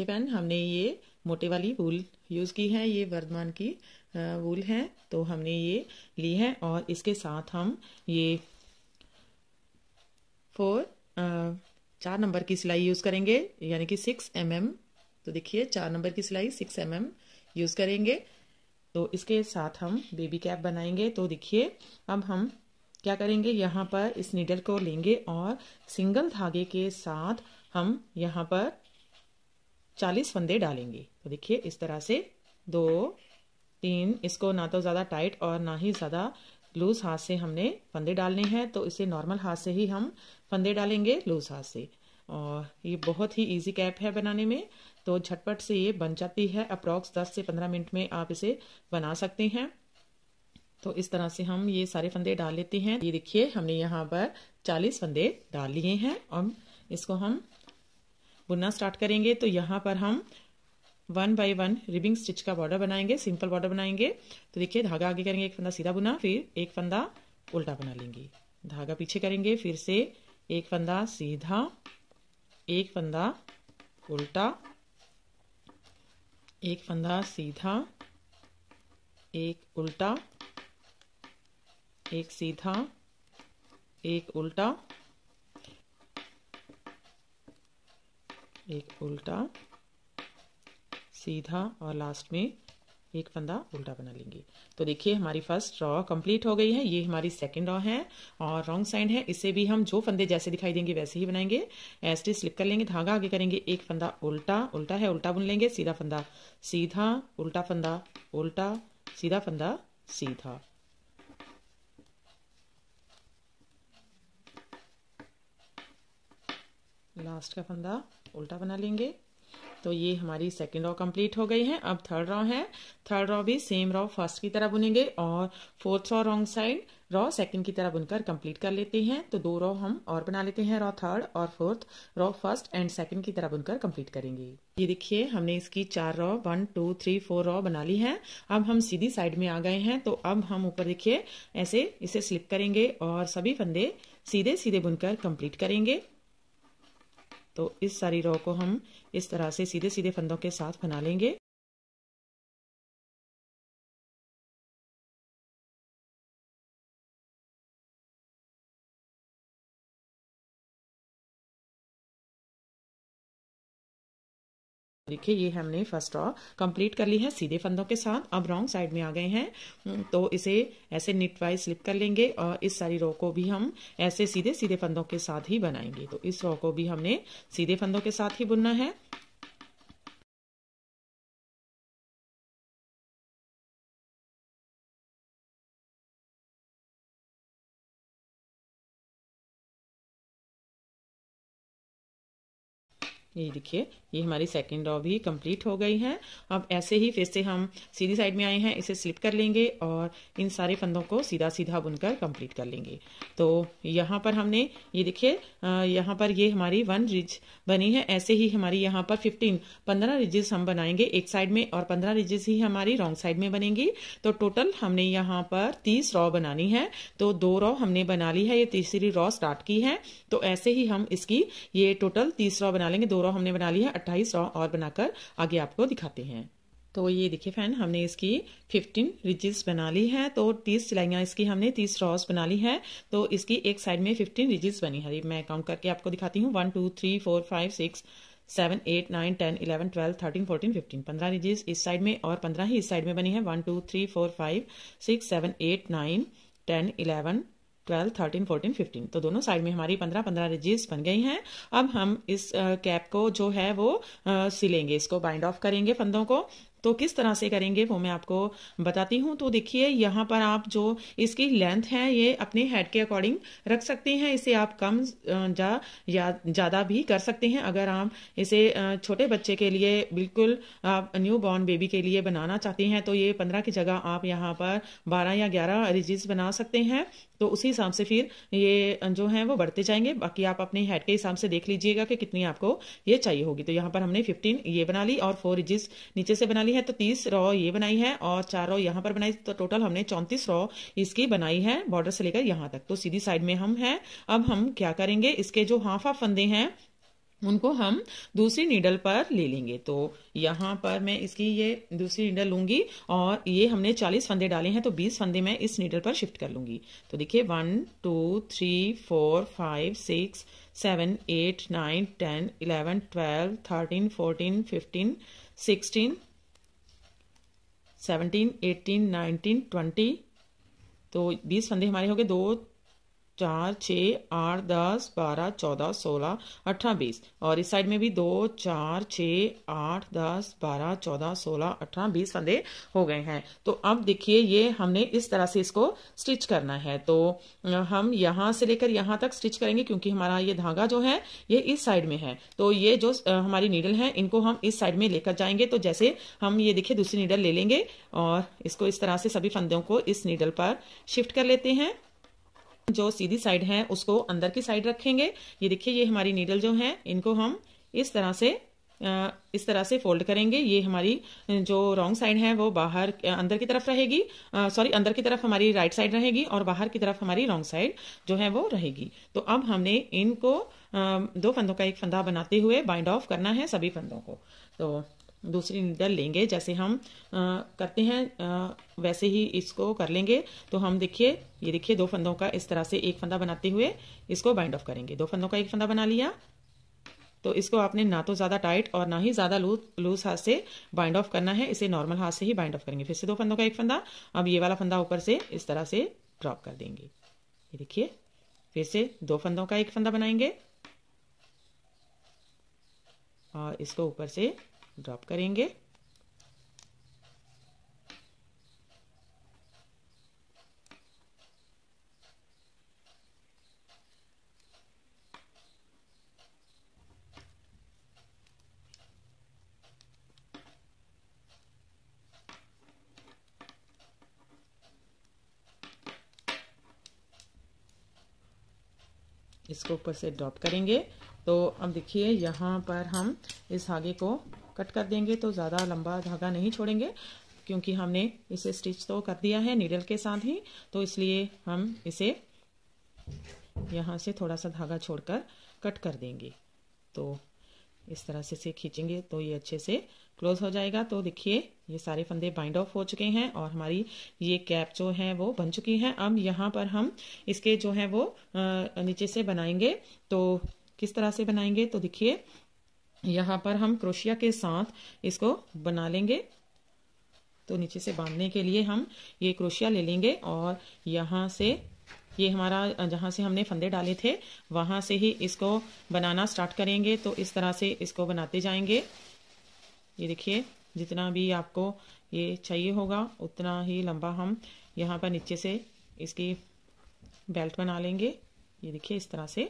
देखिए फ्रेंड हमने ये मोटे वाली वूल यूज़ की है ये वर्धमान की वूल है तो हमने ये ली है और इसके साथ हम ये फोर चार नंबर की सिलाई यूज़ करेंगे यानी कि सिक्स एम एम तो देखिए चार नंबर की सिलाई सिक्स एम एम यूज़ करेंगे तो इसके साथ हम बेबी कैप बनाएंगे तो देखिए अब हम क्या करेंगे यहाँ पर इस नीडल को लेंगे और सिंगल धागे के साथ हम यहाँ पर चालीस फंदे डालेंगे तो देखिए इस तरह से दो तीन इसको ना तो ज़्यादा टाइट और ना ही ज़्यादा लूज हाथ से हमने फंदे डालने हैं तो इसे नॉर्मल हाथ से ही हम फंदे डालेंगे लूज हाथ से और ये बहुत ही इजी कैप है बनाने में तो झटपट से ये बन जाती है अप्रॉक्स 10 से 15 मिनट में आप इसे बना सकते हैं तो इस तरह से हम ये सारे फंदे डाल लेते हैं ये देखिए हमने यहाँ पर 40 फंदे डाल लिए हैं और इसको हम बुनना स्टार्ट करेंगे तो यहाँ पर हम one by one ribbing stitch का बॉर्डर बनाएंगे सिंपल बॉर्डर बनाएंगे तो देखिए धागा आगे करेंगे एक फंदा सीधा बुना फिर एक फंदा उल्टा बना लेंगे धागा पीछे करेंगे फिर से एक फंदा सीधा एक फंदा उल्टा एक फंदा सीधा एक उल्टा एक सीधा एक उल्टा एक उल्टा सीधा और लास्ट में एक फंदा उल्टा बना लेंगे तो देखिए हमारी फर्स्ट रॉ कंप्लीट हो गई है ये हमारी सेकंड रॉ है और रॉन्ग साइड है इसे भी हम जो फंदे जैसे दिखाई देंगे वैसे ही बनाएंगे एसटी स्लिप कर लेंगे धागा आगे करेंगे एक फंदा उल्टा उल्टा है उल्टा बुन लेंगे सीधा फंदा सीधा उल्टा फंदा उल्टा सीधा फंदा सीधा लास्ट का फंदा उल्टा बना लेंगे तो ये हमारी सेकेंड रॉ कंप्लीट हो गई है अब थर्ड रॉ है थर्ड रॉ भी सेम रॉ फर्स्ट की तरह बुनेंगे और fourth row wrong side row second की तरह बुनकर कंप्लीट कर लेते हैं तो दो रॉ हम और बना लेते हैं रॉ थर्ड और fourth row first and second की तरह बुनकर कंप्लीट करेंगे ये देखिए हमने इसकी चार row one two three four row बना ली है अब हम सीधी साइड में आ गए हैं तो अब हम ऊपर देखिए ऐसे इसे स्लिप करेंगे और सभी फंदे सीधे सीधे बुनकर कंप्लीट करेंगे तो इस सारी रो को हम इस तरह से सीधे सीधे फंदों के साथ बना लेंगे देखिए ये हमने फर्स्ट रॉ कंप्लीट कर ली है सीधे फंदों के साथ अब रॉन्ग साइड में आ गए हैं हम्म, तो इसे ऐसे निट वाइज स्लिप कर लेंगे और इस सारी रॉ को भी हम ऐसे सीधे सीधे फंदों के साथ ही बनाएंगे तो इस रॉ को भी हमने सीधे फंदों के साथ ही बुनना है ये देखिए ये हमारी सेकंड रॉ भी कंप्लीट हो गई है अब ऐसे ही फिर से हम सीधी साइड में आए हैं इसे स्लिप कर लेंगे और इन सारे फंदों को सीधा सीधा बुनकर कंप्लीट कर लेंगे तो यहाँ पर हमने ये देखिए यहाँ पर ये हमारी वन रिज बनी है ऐसे ही हमारी यहाँ पर फिफ्टीन पंद्रह रिजेस हम बनाएंगे एक साइड में और पंद्रह रिजेस ही हमारी रॉन्ग साइड में बनेंगी तो टोटल हमने यहाँ पर तीस रॉ बनानी है तो दो रॉ हमने बना ली है ये तीसरी रॉ स्टार्ट की है तो ऐसे ही हम इसकी ये टोटल तीस रॉ बना लेंगे दो रॉ हमने बना ली है अट्ठाईस रॉ और बनाकर आगे आपको दिखाते हैं तो ये देखिए फैन हमने इसकी 15 रिजिस बना ली है तो 30 सिलाइयाँ इसकी हमने 30 रॉस बना ली है तो इसकी एक साइड में 15 रिजिस बनी है मैं काउंट करके आपको दिखाती हूँ one two three four five six seven eight nine ten eleven twelve thirteen fourteen fifteen पंद्रह रिजिस इस साइड में और पंद्रह ही इस साइड में बनी है one two three four five six seven eight nine ten eleven twelve thirteen fourteen fifteen तो दोनों साइड में हमारी पंद्रह पंद्रह रिजिज बन गई हैं अब हम इस कैप को जो है वो सिलेंगे इसको बाइंड ऑफ करेंगे फंदों को तो किस तरह से करेंगे वो मैं आपको बताती हूँ तो देखिए यहाँ पर आप जो इसकी लेंथ है ये अपने हेड के अकॉर्डिंग रख सकते हैं इसे आप कम जा या ज़्यादा भी कर सकते हैं अगर आप इसे छोटे बच्चे के लिए बिल्कुल आप न्यू बॉर्न बेबी के लिए बनाना चाहते हैं तो ये पंद्रह की जगह आप यहाँ पर बारह या ग्यारह रिजिज बना सकते हैं तो उसी हिसाब से फिर ये जो है वो बढ़ते जाएंगे बाकी आप अपने हेड के हिसाब से देख लीजिएगा कि कितनी आपको ये चाहिए होगी तो यहाँ पर हमने फिफ्टीन ये बना ली और फोर रिजिज नीचे से बना ली बनानी है तो तीस रॉ ये बनाई है और चार रॉ यहाँ पर बनाई तो टोटल हमने चौंतीस रॉ इसकी बनाई है बॉर्डर से लेकर यहाँ तक तो सीधी साइड में हम हैं अब हम क्या करेंगे इसके जो हाफ हाफ फंदे हैं उनको हम दूसरी नीडल पर ले लेंगे तो यहाँ पर मैं इसकी ये दूसरी नीडल लूंगी और ये हमने 40 फंदे डाले हैं तो 20 फंदे मैं इस नीडल पर शिफ्ट कर लूंगी तो देखिए one two three four five six seven eight nine ten eleven twelve thirteen fourteen fifteen sixteen seventeen eighteen nineteen twenty तो बीस फंदे हमारे हो गए दो चार छः आठ दस बारह चौदह सोलह अठारह बीस और इस साइड में भी दो चार छः आठ दस बारह चौदह सोलह अठारह बीस फंदे हो गए हैं तो अब देखिए ये हमने इस तरह से इसको स्टिच करना है तो हम यहाँ से लेकर यहाँ तक स्टिच करेंगे क्योंकि हमारा ये धागा जो है ये इस साइड में है तो ये जो हमारी नीडल है इनको हम इस साइड में लेकर जाएंगे तो जैसे हम ये देखिए दूसरी नीडल ले लेंगे और इसको इस तरह से सभी फंदों को इस नीडल पर शिफ्ट कर लेते हैं जो सीधी साइड है उसको अंदर की साइड रखेंगे ये देखिए ये हमारी नीडल जो है इनको हम इस तरह से इस तरह से फोल्ड करेंगे ये हमारी जो रॉन्ग साइड है वो बाहर अंदर की तरफ रहेगी सॉरी अंदर की तरफ हमारी राइट साइड रहेगी और बाहर की तरफ हमारी रॉन्ग साइड जो है वो रहेगी तो अब हमने इनको दो फंदों का एक फंदा बनाते हुए बाइंड ऑफ करना है सभी फंदों को तो दूसरी निडल लेंगे जैसे हम आ, करते हैं आ, वैसे ही इसको कर लेंगे तो हम देखिए ये देखिए दो फंदों का इस तरह से एक फंदा बनाते हुए इसको बाइंड ऑफ करेंगे दो फंदों का एक फंदा बना लिया तो इसको आपने ना तो ज़्यादा टाइट और ना ही ज़्यादा लूज लूज हाथ से बाइंड ऑफ करना है इसे नॉर्मल हाथ से ही बाइंड ऑफ करेंगे फिर से दो फंदों का एक फंदा अब ये वाला फंदा ऊपर से इस तरह से ड्रॉप कर देंगे ये देखिए फिर से दो फंदों का एक फंदा बनाएंगे और इसको ऊपर से ड्रॉप करेंगे इसको ऊपर से ड्रॉप करेंगे तो अब देखिए यहाँ पर हम इस धागे को कट कर देंगे तो ज़्यादा लंबा धागा नहीं छोड़ेंगे क्योंकि हमने इसे स्टिच तो कर दिया है नीडल के साथ ही तो इसलिए हम इसे यहाँ से थोड़ा सा धागा छोड़कर कट कर देंगे तो इस तरह से इसे खींचेंगे तो ये अच्छे से क्लोज हो जाएगा तो देखिए ये सारे फंदे बाइंड ऑफ हो चुके हैं और हमारी ये कैप जो है वो बन चुकी है अब यहाँ पर हम इसके जो है वो नीचे से बनाएंगे तो किस तरह से बनाएंगे तो देखिए यहाँ पर हम क्रोशिया के साथ इसको बना लेंगे तो नीचे से बांधने के लिए हम ये क्रोशिया ले लेंगे और यहाँ से ये हमारा जहाँ से हमने फंदे डाले थे वहाँ से ही इसको बनाना स्टार्ट करेंगे तो इस तरह से इसको बनाते जाएंगे ये देखिए जितना भी आपको ये चाहिए होगा उतना ही लंबा हम यहाँ पर नीचे से इसकी बेल्ट बना लेंगे ये देखिए इस तरह से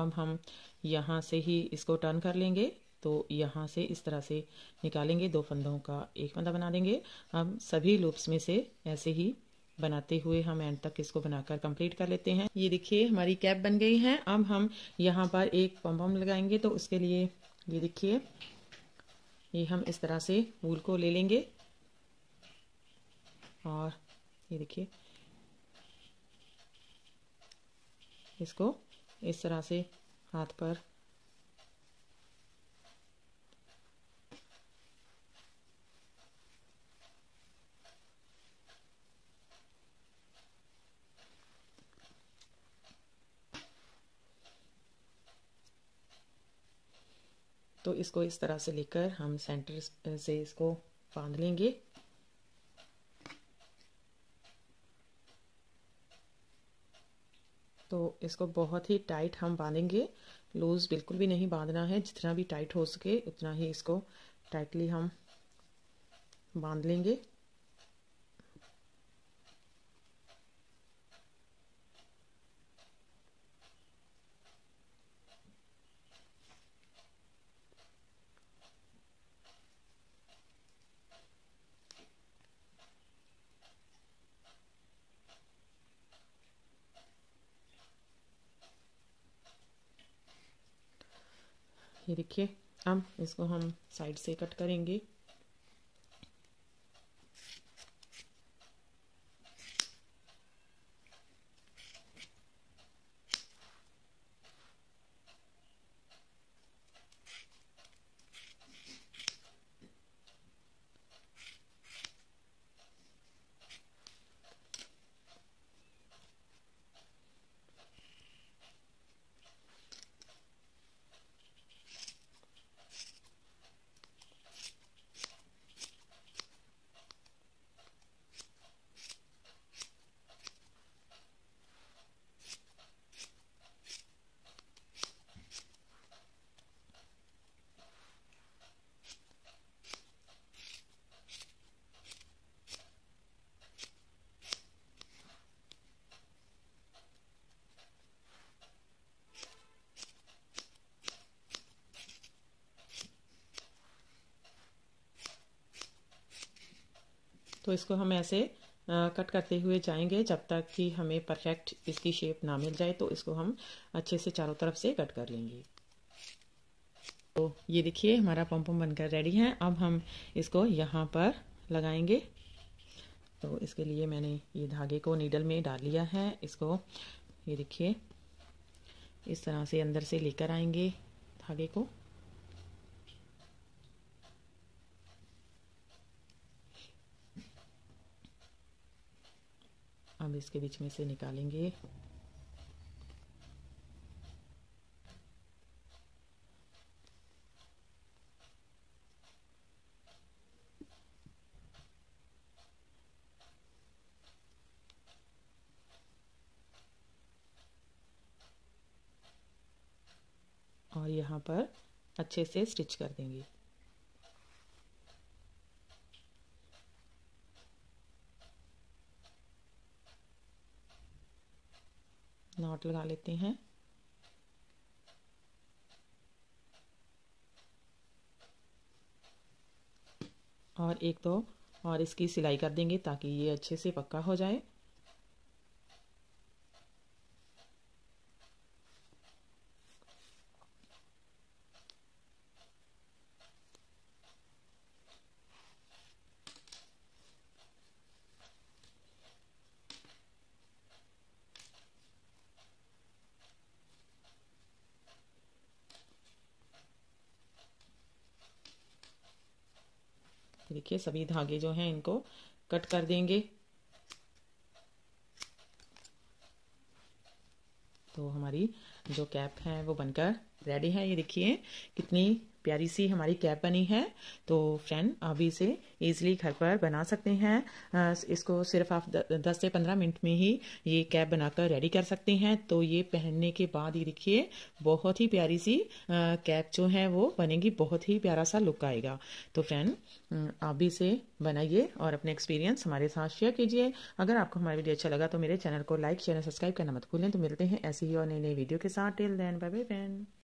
अब हम यहाँ से ही इसको टर्न कर लेंगे तो यहाँ से इस तरह से निकालेंगे दो फंदों का एक फंदा बना देंगे हम सभी लूप्स में से ऐसे ही बनाते हुए हम एंड तक इसको बनाकर कंप्लीट कर लेते हैं ये देखिए हमारी कैप बन गई है अब हम यहाँ पर एक पम्पम लगाएंगे तो उसके लिए ये देखिए ये हम इस तरह से वूल को ले लेंगे और ये देखिए इसको इस तरह से हाथ पर तो इसको इस तरह से लेकर हम सेंटर से इसको बांध लेंगे इसको बहुत ही टाइट हम बांधेंगे लूज़ बिल्कुल भी नहीं बांधना है जितना भी टाइट हो सके उतना ही इसको टाइटली हम बांध लेंगे ये देखिए अब इसको हम साइड से कट करेंगे तो इसको हम ऐसे कट करते हुए जाएंगे जब तक कि हमें परफेक्ट इसकी शेप ना मिल जाए तो इसको हम अच्छे से चारों तरफ से कट कर लेंगे तो ये देखिए हमारा पम्पम बनकर रेडी है अब हम इसको यहाँ पर लगाएंगे तो इसके लिए मैंने ये धागे को नीडल में डाल लिया है इसको ये देखिए इस तरह से अंदर से लेकर आएंगे धागे को हम इसके बीच में से निकालेंगे और यहाँ पर अच्छे से स्टिच कर देंगे नॉट लगा लेते हैं और एक तो और इसकी सिलाई कर देंगे ताकि ये अच्छे से पक्का हो जाए देखिए सभी धागे जो हैं इनको कट कर देंगे तो हमारी जो कैप है वो बनकर रेडी है ये देखिए कितनी प्यारी सी हमारी कैप बनी है तो फ्रेंड आप इसे ईजिली घर पर बना सकते हैं इसको सिर्फ आप दस से पंद्रह मिनट में ही ये कैप बनाकर रेडी कर सकते हैं तो ये पहनने के बाद ये देखिए बहुत ही प्यारी सी कैप जो है वो बनेगी बहुत ही प्यारा सा लुक आएगा तो फ्रेंड आप भी इसे बनाइए और अपने एक्सपीरियंस हमारे साथ शेयर कीजिए अगर आपको हमारा वीडियो अच्छा लगा तो मेरे चैनल को लाइक शेयर सब्सक्राइब करना मत भूलें तो मिलते हैं ऐसे ही और नई नई वीडियो के साथ till then bye bye friend